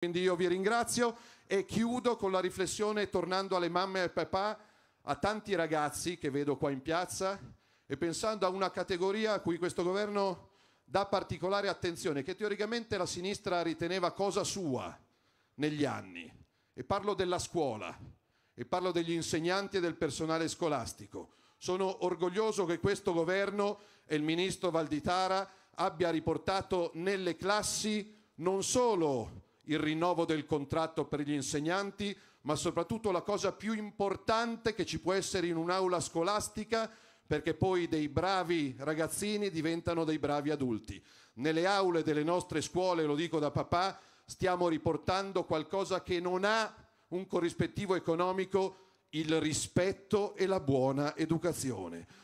Quindi io vi ringrazio e chiudo con la riflessione tornando alle mamme e ai papà, a tanti ragazzi che vedo qua in piazza e pensando a una categoria a cui questo governo dà particolare attenzione, che teoricamente la sinistra riteneva cosa sua negli anni. E parlo della scuola, e parlo degli insegnanti e del personale scolastico. Sono orgoglioso che questo governo e il ministro Valditara abbia riportato nelle classi non solo il rinnovo del contratto per gli insegnanti, ma soprattutto la cosa più importante che ci può essere in un'aula scolastica, perché poi dei bravi ragazzini diventano dei bravi adulti. Nelle aule delle nostre scuole, lo dico da papà, stiamo riportando qualcosa che non ha un corrispettivo economico, il rispetto e la buona educazione.